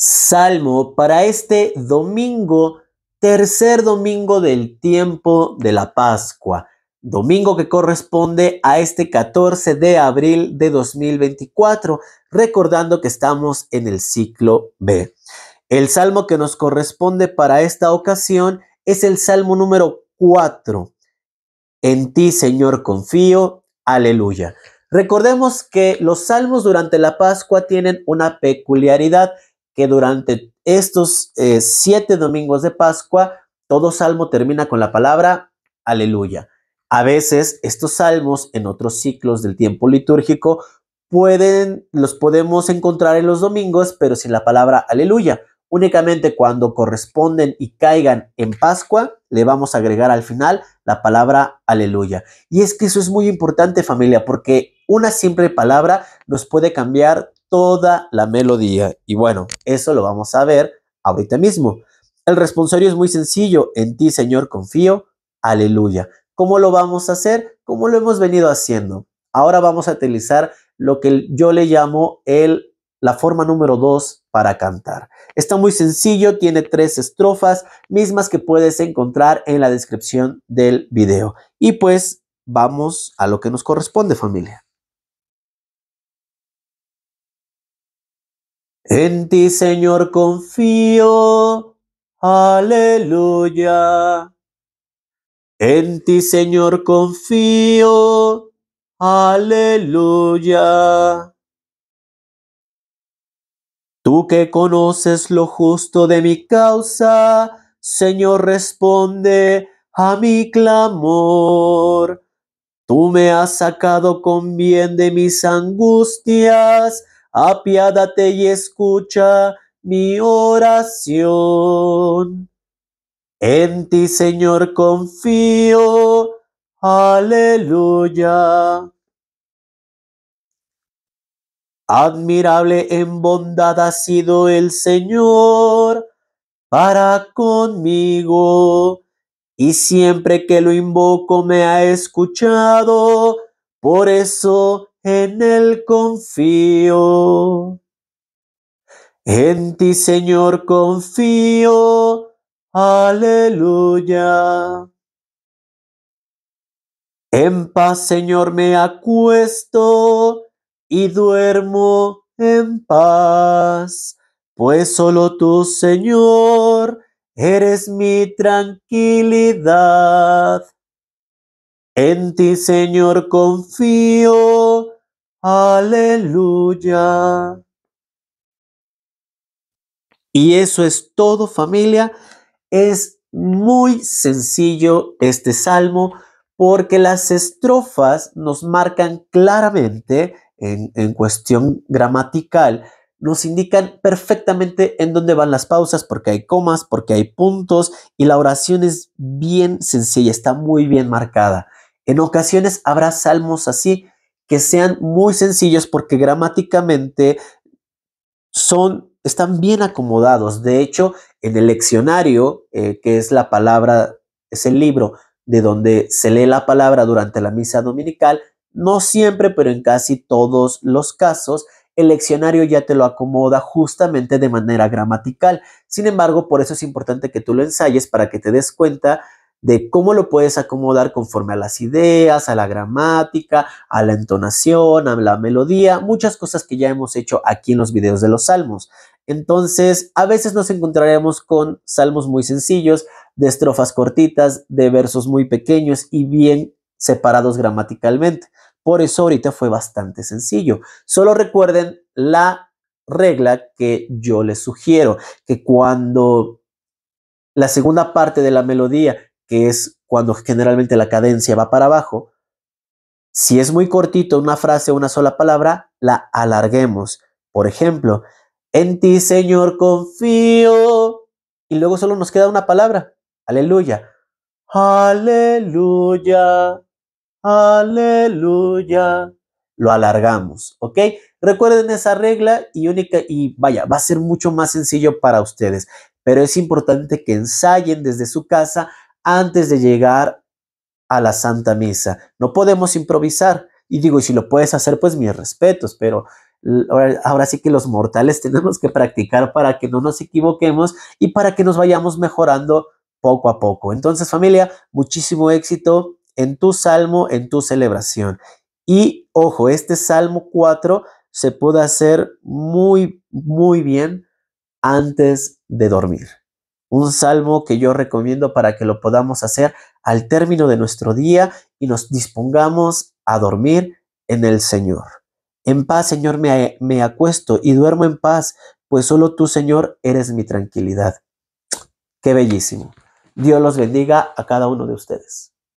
salmo para este domingo, tercer domingo del tiempo de la Pascua, domingo que corresponde a este 14 de abril de 2024, recordando que estamos en el ciclo B. El salmo que nos corresponde para esta ocasión es el salmo número 4. En ti, Señor, confío. Aleluya. Recordemos que los salmos durante la Pascua tienen una peculiaridad que durante estos eh, siete domingos de Pascua, todo salmo termina con la palabra aleluya. A veces estos salmos en otros ciclos del tiempo litúrgico pueden, los podemos encontrar en los domingos, pero sin la palabra aleluya. Únicamente cuando corresponden y caigan en Pascua, le vamos a agregar al final la palabra aleluya. Y es que eso es muy importante familia, porque una simple palabra nos puede cambiar toda la melodía. Y bueno, eso lo vamos a ver ahorita mismo. El responsorio es muy sencillo. En ti, Señor, confío. Aleluya. ¿Cómo lo vamos a hacer? Como lo hemos venido haciendo. Ahora vamos a utilizar lo que yo le llamo el, la forma número 2 para cantar. Está muy sencillo, tiene tres estrofas, mismas que puedes encontrar en la descripción del video. Y pues vamos a lo que nos corresponde familia. En ti, Señor, confío. Aleluya. En ti, Señor, confío. Aleluya. Tú que conoces lo justo de mi causa, Señor, responde a mi clamor. Tú me has sacado con bien de mis angustias apiádate y escucha mi oración. En ti, Señor, confío. Aleluya. Admirable en bondad ha sido el Señor para conmigo, y siempre que lo invoco me ha escuchado, por eso en Él confío. En ti, Señor, confío. Aleluya. En paz, Señor, me acuesto y duermo en paz, pues solo tú, Señor, eres mi tranquilidad. En ti, Señor, confío Aleluya. Y eso es todo familia. Es muy sencillo este salmo porque las estrofas nos marcan claramente en, cuestión gramatical, nos indican perfectamente en dónde van las pausas, porque hay comas, porque hay puntos y la oración es bien sencilla, está muy bien marcada. En ocasiones habrá salmos así que sean muy sencillos porque gramáticamente son, están bien acomodados. De hecho, en el leccionario, eh, que es la palabra, es el libro de donde se lee la palabra durante la misa dominical, no siempre, pero en casi todos los casos, el leccionario ya te lo acomoda justamente de manera gramatical. Sin embargo, por eso es importante que tú lo ensayes para que te des cuenta de cómo lo puedes acomodar conforme a las ideas, a la gramática, a la entonación, a la melodía, muchas cosas que ya hemos hecho aquí en los videos de los salmos. Entonces, a veces nos encontraremos con salmos muy sencillos, de estrofas cortitas, de versos muy pequeños y bien separados gramaticalmente. Por eso ahorita fue bastante sencillo. Solo recuerden la regla que yo les sugiero, que cuando la segunda parte de la melodía que es cuando generalmente la cadencia va para abajo, si es muy cortito una frase una sola palabra, la alarguemos. Por ejemplo, en ti, Señor, confío. Y luego solo nos queda una palabra. Aleluya. Aleluya. Aleluya. Lo alargamos, ¿ok? Recuerden esa regla y única y vaya, va a ser mucho más sencillo para ustedes, pero es importante que ensayen desde su casa antes de llegar a la Santa Misa. No podemos improvisar. Y digo, y si lo puedes hacer, pues mis respetos, pero ahora, sí que los mortales tenemos que practicar para que no nos equivoquemos y para que nos vayamos mejorando poco a poco. Entonces, familia, muchísimo éxito en tu salmo, en tu celebración. Y ojo, este salmo 4 se puede hacer muy, muy bien antes de dormir. Un salmo que yo recomiendo para que lo podamos hacer al término de nuestro día y nos dispongamos a dormir en el Señor. En paz, Señor, me, acuesto y duermo en paz, pues solo tú, Señor, eres mi tranquilidad. Qué bellísimo. Dios los bendiga a cada uno de ustedes.